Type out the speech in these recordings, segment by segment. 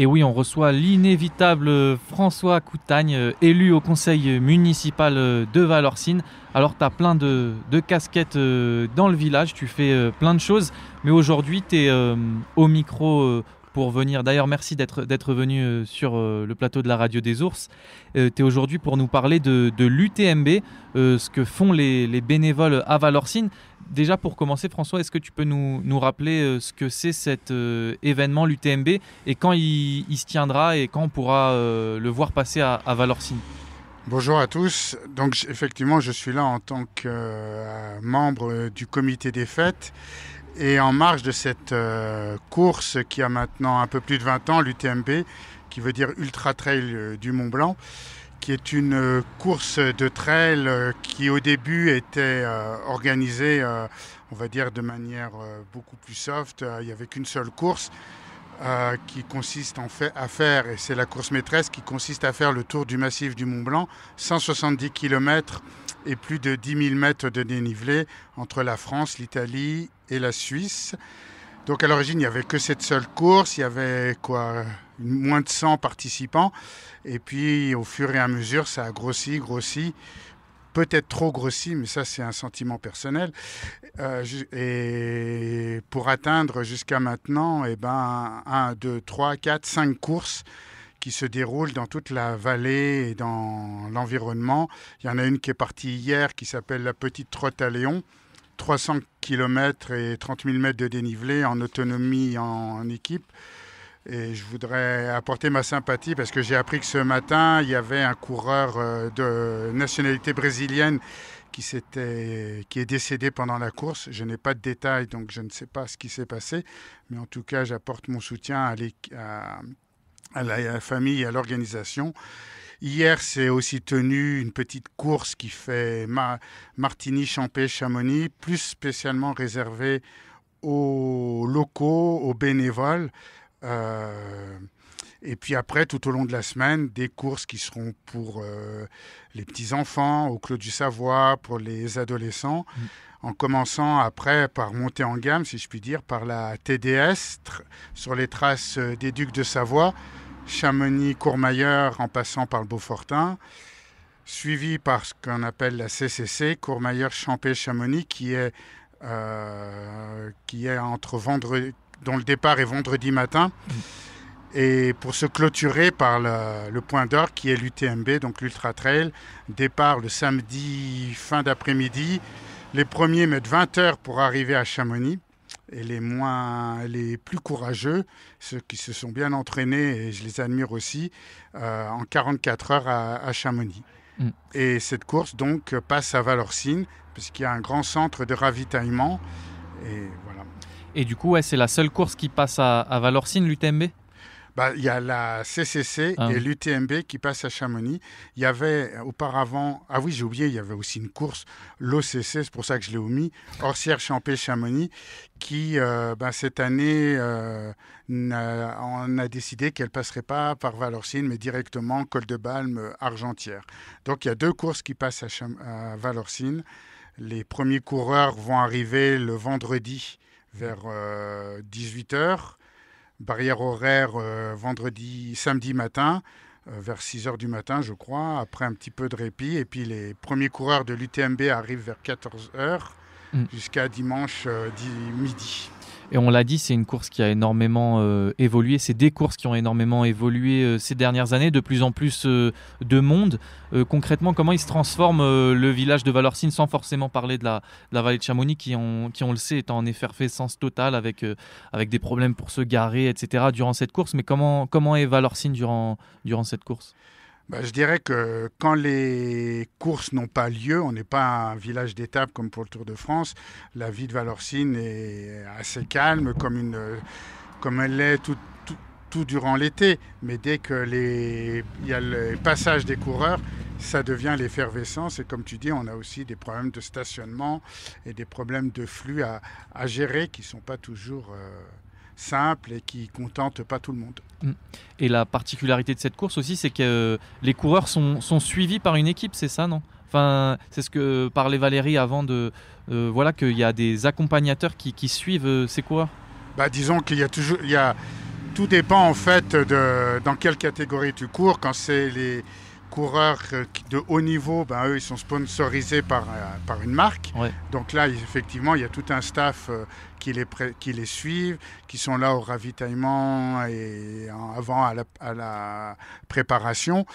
Et oui, on reçoit l'inévitable François Coutagne, élu au conseil municipal de Valorcine. Alors, tu as plein de, casquettes euh, dans le village, tu fais euh, plein de choses, mais aujourd'hui, tu es euh, au micro pour venir. D'ailleurs, merci d'être venu sur le plateau de la Radio des Ours. tu es aujourd'hui pour nous parler de, l'UTMB, ce que font les, les bénévoles à Valorcine déjà pour commencer, François, est-ce que tu peux nous, rappeler euh, ce que c'est cet euh, événement, l'UTMB, et quand il, se tiendra et quand on pourra euh, le voir passer à, Valorcine Bonjour à tous. Donc effectivement, je suis là en tant que membre du comité des fêtes. Et en marge de cette course qui a maintenant un peu plus de 20 ans, l'UTMB, qui veut dire Ultra Trail du Mont Blanc, qui est une euh, course de trail euh, qui au début était euh, organisée, on va dire, de manière beaucoup plus soft. Il n'y avait qu'une seule course qui consiste en fait à faire, et c'est la course maîtresse qui consiste à faire le tour du massif du Mont Blanc, 170 km et plus de 10 000 mètres de dénivelé entre la France, l'Italie et la Suisse. Donc à l'origine, il n'y avait que cette seule course, il y avait quoi moins de 100 participants. Et puis au fur et à mesure, ça a grossi, grossi, peut-être trop grossi, mais ça c'est un sentiment personnel. Euh, et pour atteindre jusqu'à maintenant, et eh ben, 1, 2, 3, 4, 5 courses qui se déroulent dans toute la vallée et dans l'environnement. Il y en a une qui est partie hier qui s'appelle la Petite Trotte à Léon. 300 km et 30 000 mètres de dénivelé en autonomie en, équipe. Et je voudrais apporter ma sympathie parce que j'ai appris que ce matin, il y avait un coureur euh, de nationalité brésilienne qui, qui est décédé pendant la course. Je n'ai pas de détails, donc je ne sais pas ce qui s'est passé. Mais en tout cas, j'apporte mon soutien à, à la famille et à l'organisation. Hier, c'est aussi tenu une petite course qui fait Martini, Champé, Chamonix, plus spécialement réservée aux locaux, aux bénévoles. Euh, et puis après, tout au long de la semaine, des courses qui seront pour euh, les petits-enfants, au Clos du Savoie, pour les adolescents, mm. en commençant après par monter en gamme, si je puis dire, par la TDS, sur les traces euh, des Ducs de Savoie. Chamonix, Courmayeur, en passant par le Beaufortin, suivi par ce qu'on appelle la CCC, Courmayeur, Champé, Chamonix, qui est, euh, qui est entre vendredi, dont le départ est vendredi matin. Mm. Et pour se clôturer par le, point d'or qui est l'UTMB, donc l'Ultra Trail, départ le samedi fin d'après-midi. Les premiers mettent 20 heures pour arriver à Chamonix et les moins, les plus courageux, ceux qui se sont bien entraînés, et je les admire aussi, euh, en 44 heures à, Chamonix. Mm. Et cette course donc passe à Valorcine, puisqu'il y a un grand centre de ravitaillement. Et voilà. Et du coup, ouais, c'est la seule course qui passe à, à Valorcine, l'UTMB bah, il y a la CCC ah. et l'UTMB qui passent à Chamonix. Il y avait euh, auparavant, ah oui, j'ai oublié, il y avait aussi une course, l'OCC, c'est pour ça que je l'ai omis, Orcière Champé, Chamonix, qui euh, bah, cette année, on euh, a décidé qu'elle passerait pas par Valorcine, mais directement Col de Balme, Argentière. Donc il y a deux courses qui passent à, val Valorcine. Les premiers coureurs vont arriver le vendredi vers 18h barrière horaire euh, vendredi, samedi matin, euh, vers 6 h du matin, je crois, après un petit peu de répit. Et puis les premiers coureurs de l'UTMB arrivent vers 14 h mm. jusqu'à dimanche euh, midi. Et on l'a dit, c'est une course qui a énormément euh, évolué. C'est des courses qui ont énormément évolué euh, ces dernières années, de plus en plus euh, de monde. concrètement, comment il se transforme le village de Valorcine, sans forcément parler de la, vallée de Chamonix, qui on, qui, le sait, est en effervescence totale avec, avec des problèmes pour se garer, etc., durant cette course. Mais comment, comment est Valorcine durant, durant cette course bah, je dirais que quand les courses n'ont pas lieu, on n'est pas un village d'étape comme pour le Tour de France, la vie de Valorcine est assez calme comme, une, comme elle l'est tout, durant l'été. Mais dès qu'il y a le passage des coureurs, ça devient l'effervescence. Et comme tu dis, on a aussi des problèmes de stationnement et des problèmes de flux à, gérer qui ne sont pas toujours... Euh, simple et qui contente pas tout le monde. Mm. Et la particularité de cette course aussi, c'est que les coureurs sont, suivis par une équipe, c'est ça, non Enfin, c'est ce que parlait Valérie avant de. Euh, voilà, qu'il y a des accompagnateurs qui, qui suivent euh, ces coureurs. Bah, disons qu'il y a toujours. Il y a, tout dépend en fait de dans quelle catégorie tu cours. Quand c'est les coureurs euh, de haut niveau, ben, eux, ils sont sponsorisés par, euh, par une marque. Donc là, effectivement, il y a tout un staff euh, qui les, qui les suivent, qui sont là au ravitaillement et avant à la, à la préparation.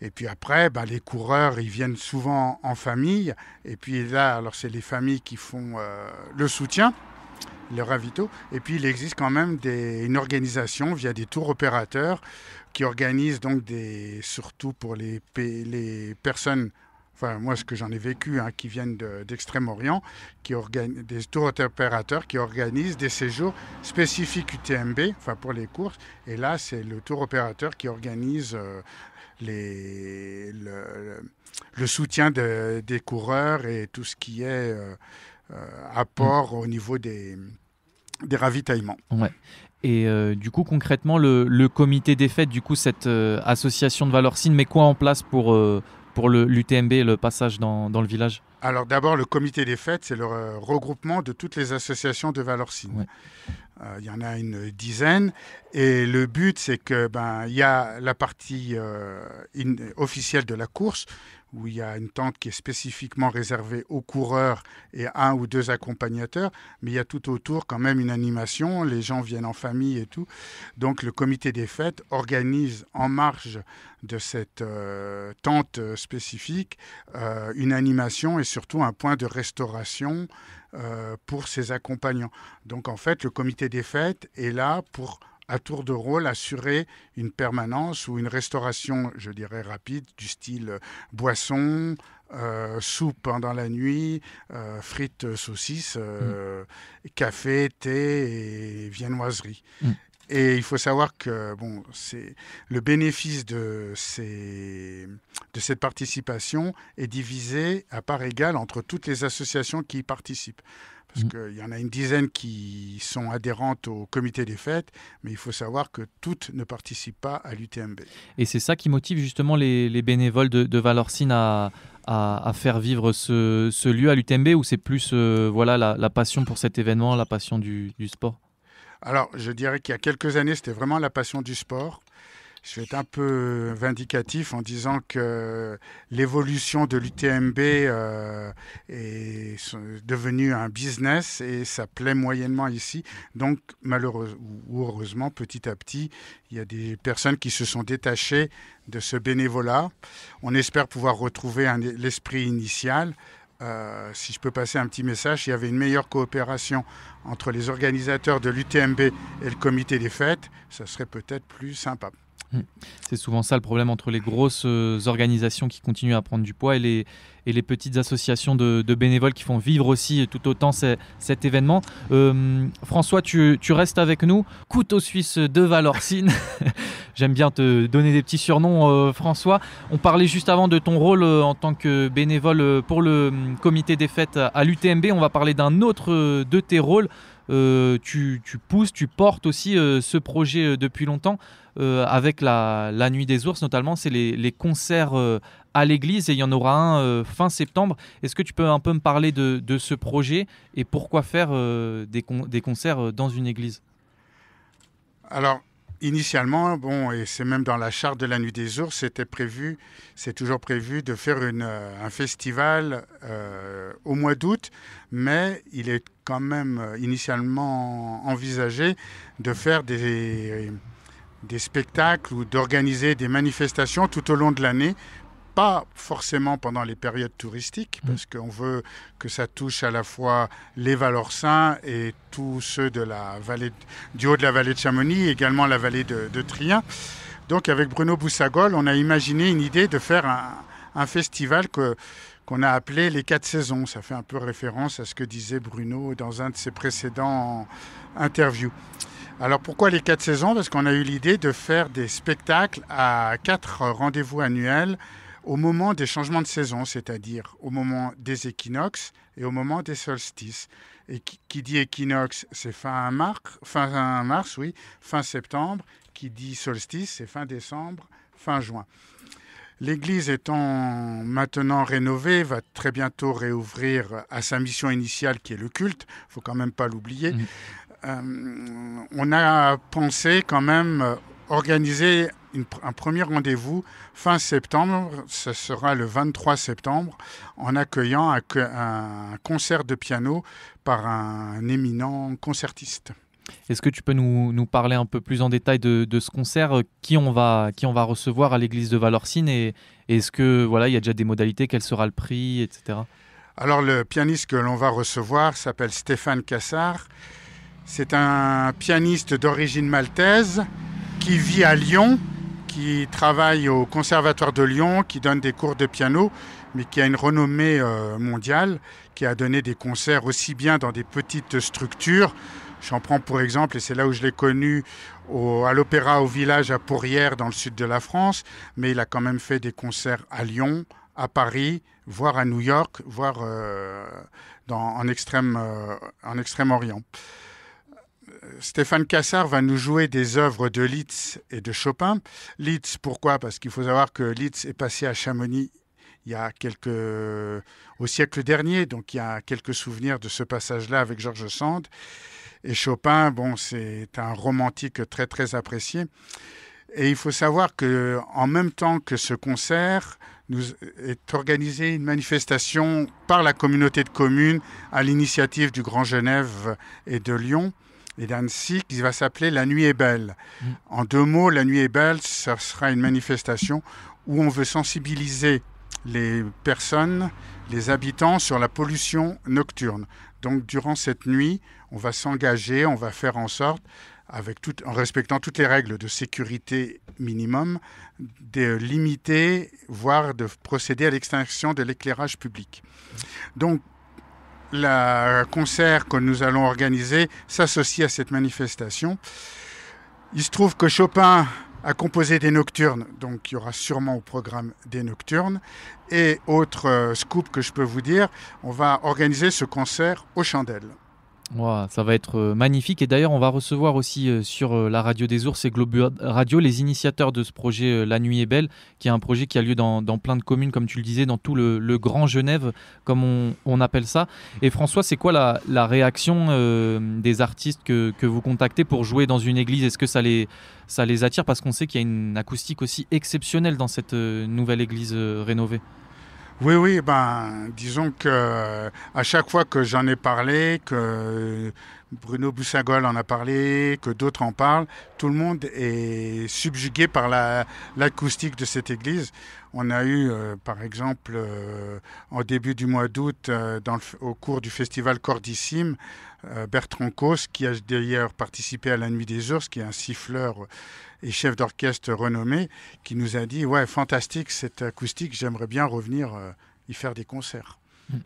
Et puis après, ben, les coureurs, ils viennent souvent en famille. Et puis là, alors c'est les familles qui font le soutien le ravito. Et puis, il existe quand même des, une organisation via des tours opérateurs qui organise donc des, surtout pour les, les personnes, enfin moi ce que j'en ai vécu, hein, qui viennent d'Extrême-Orient, qui organisent des tours opérateurs qui organisent des séjours spécifiques UTMB, enfin pour les courses, et là c'est le tour opérateur qui organise euh, les, le, soutien des coureurs et tout ce qui est euh, euh, apport mmh. au niveau des, des ravitaillements. Ouais. Et euh, du coup, concrètement, le, comité des fêtes, du coup, cette euh, association de Valorcine met quoi en place pour, euh, pour l'UTMB le passage dans, le village Alors d'abord, le comité des fêtes, c'est le regroupement de toutes les associations de Valorcine. Il y en a une dizaine. Et le but, c'est que ben, y a la partie officielle de la course, où il y a une tente qui est spécifiquement réservée aux coureurs et un ou deux accompagnateurs, mais il y a tout autour quand même une animation, les gens viennent en famille et tout. Donc le comité des fêtes organise en marge de cette euh, tente euh, spécifique euh, une animation et surtout un point de restauration pour ses accompagnants. Donc en fait, le comité des fêtes est là pour à tour de rôle assurer une permanence ou une restauration, je dirais, rapide, du style boisson, euh, soupe pendant hein, la nuit, euh, frites, saucisses, euh, mm. café, thé et viennoiserie. Mm. Et il faut savoir que bon, c'est le bénéfice de, ces, de cette participation est divisé à part égale entre toutes les associations qui y participent parce mm. qu'il y en a une dizaine qui sont adhérentes au comité des fêtes, mais il faut savoir que toutes ne participent pas à l'UTMB. Et c'est ça qui motive justement les, bénévoles de, Valorcine à, faire vivre ce, lieu à l'UTMB, ou c'est plus euh, voilà la, passion pour cet événement, la passion du, du sport alors, je dirais qu'il y a quelques années, c'était vraiment la passion du sport je vais être un peu vindicatif en disant que l'évolution de l'UTMB euh, est devenue un business et ça plaît moyennement ici. Donc, malheureusement ou heureusement, petit à petit, il y a des personnes qui se sont détachées de ce bénévolat. On espère pouvoir retrouver l'esprit initial. Euh, si je peux passer un petit message, il y avait une meilleure coopération entre les organisateurs de l'UTMB et le comité des fêtes, ça serait peut-être plus sympa. Mm. C'est souvent ça le problème entre les grosses euh, organisations qui continuent à prendre du poids et les, petites associations de, bénévoles qui font vivre aussi tout autant cet événement. Euh, François, tu, restes avec nous. Couteau suisse de Valorcine. J'aime bien te donner des petits surnoms, euh, François. On parlait juste avant de ton rôle en tant que bénévole pour le hum, comité des fêtes à l'UTMB. On va parler d'un autre de tes rôles. Euh, tu, pousses, tu portes aussi euh, ce projet euh, depuis longtemps avec la, Nuit des Ours, notamment, c'est les, concerts à l'église et il y en aura un fin septembre. Est-ce que tu peux un peu me parler de, ce projet et pourquoi faire des, des, concerts dans une église Alors, Initialement, bon, et c'est même dans la charte de la Nuit des Ours, c'était prévu, c'est toujours prévu de faire euh, un festival euh, au mois d'août, mais il est quand même euh, initialement envisagé de faire des spectacles ou d'organiser des manifestations tout au long de l'année pas forcément pendant les périodes touristiques, mmh. parce qu'on veut que ça touche à la fois les Saints et tous ceux de la vallée, du haut de la vallée de Chamonix, également la vallée de, Trien. Donc avec Bruno Boussagol, on a imaginé une idée de faire un, un festival que qu'on a appelé les quatre saisons. Ça fait un peu référence à ce que disait Bruno dans un de ses précédents interviews. Alors pourquoi les quatre saisons Parce qu'on a eu l'idée de faire des spectacles à quatre rendez-vous annuels au moment des changements de saison, c'est-à-dire au moment des équinoxes et au moment des solstices. Et qui, dit équinoxe, c'est fin mars, fin mars, oui, fin septembre. Qui dit solstice, c'est fin décembre, fin juin. L'église étant maintenant rénovée, va très bientôt réouvrir à sa mission initiale qui est le culte, il faut quand même pas l'oublier. Mmh. Euh, on a pensé quand même euh, organiser un premier rendez-vous fin septembre, ce sera le 23 septembre, en accueillant un, concert de piano par un éminent concertiste. Est-ce que tu peux nous, parler un peu plus en détail de, ce concert euh, qui on, va, qui on va recevoir à l'église de Valorcine et, est-ce que voilà il y a déjà des modalités Quel sera le prix, etc. Alors le pianiste que l'on va recevoir s'appelle Stéphane Cassard. C'est un pianiste d'origine maltaise qui vit à Lyon qui travaille au Conservatoire de Lyon, qui donne des cours de piano, mais qui a une renommée euh, mondiale, qui a donné des concerts aussi bien dans des petites structures. J'en prends pour exemple, et c'est là où je l'ai connu, à l'Opéra au Village à Pourrières, dans le sud de la France, mais il a quand même fait des concerts à Lyon, à Paris, voire à New York, voire euh, euh, en Extrême-Orient. Stéphane Cassard va nous jouer des œuvres de Liszt et de Chopin. Liszt, pourquoi Parce qu'il faut savoir que Liszt est passé à Chamonix il y a quelques, au siècle dernier, donc il y a quelques souvenirs de ce passage-là avec Georges Sand. Et Chopin, bon, c'est un romantique très très apprécié. Et il faut savoir que en même temps que ce concert, nous est organisée une manifestation par la communauté de communes à l'initiative du Grand Genève et de Lyon et d'Annecy qui va s'appeler La Nuit est belle. Mm. En deux mots, La Nuit est belle, ça sera une manifestation où on veut sensibiliser les personnes, les habitants sur la pollution nocturne. Donc durant cette nuit, on va s'engager, on va faire en sorte, avec tout, en respectant toutes les règles de sécurité minimum, de limiter, voire de procéder à l'extinction de l'éclairage public. Mm. Donc le euh, concert que nous allons organiser s'associe à cette manifestation. Il se trouve que Chopin a composé des nocturnes, donc il y aura sûrement au programme des nocturnes. Et autre euh, scoop que je peux vous dire, on va organiser ce concert aux chandelles ça va être euh, magnifique. Et d'ailleurs, on va recevoir aussi euh, sur euh, la radio des ours et Globe Radio les initiateurs de ce projet La Nuit est Belle, qui est un projet qui a lieu dans, plein de communes, comme tu le disais, dans tout le, Grand Genève, comme on, appelle ça. Et François, c'est quoi la, réaction des artistes que, vous contactez pour jouer dans une église Est-ce que ça les attire Parce qu'on sait qu'il y a une acoustique aussi exceptionnelle dans cette nouvelle église rénovée. Oui, oui, ben, disons que euh, à chaque fois que j'en ai parlé, que Bruno Boussagol en a parlé, que d'autres en parlent. Tout le monde est subjugué par l'acoustique de cette église. On a eu, euh, par exemple, euh, en début du mois d'août, euh, au cours du festival Cordissime, Bertrand Cos, qui a d'ailleurs participé à la Nuit des Ours, qui est un siffleur et chef d'orchestre renommé, qui nous a dit Ouais, fantastique cette acoustique, j'aimerais bien revenir y faire des concerts. Mm.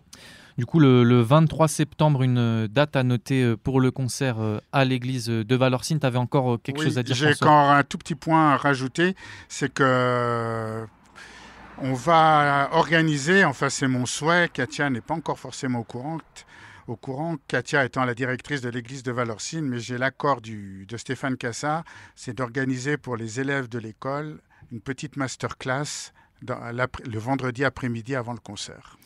Du coup, le, 23 septembre, une euh, date à noter euh, pour le concert euh, à l'église de Valorcine. Tu avais encore quelque chose à dire J'ai encore un tout petit point à rajouter. C'est que on va organiser, enfin c'est mon souhait, Katia n'est pas encore forcément au courant, au courant, Katia étant la directrice de l'église de Valorcine, mais j'ai l'accord de Stéphane Cassa, c'est d'organiser pour les élèves de l'école une petite masterclass le vendredi après-midi avant le concert.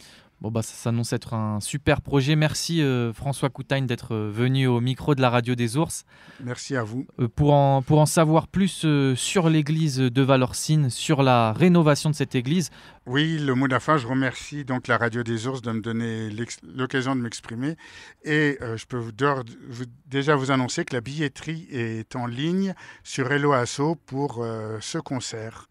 Bon, bah, ça s'annonce être un super projet. Merci euh, François Coutagne d'être euh, venu au micro de la radio des ours. Merci à vous. Euh, pour, en, pour en savoir plus sur l'église de Valorcine, sur la rénovation de cette église. Oui, le mot de je remercie donc la radio des ours de me donner l'occasion de m'exprimer. Et je peux vous, déjà vous annoncer que la billetterie est en ligne sur Hello Asso pour ce concert.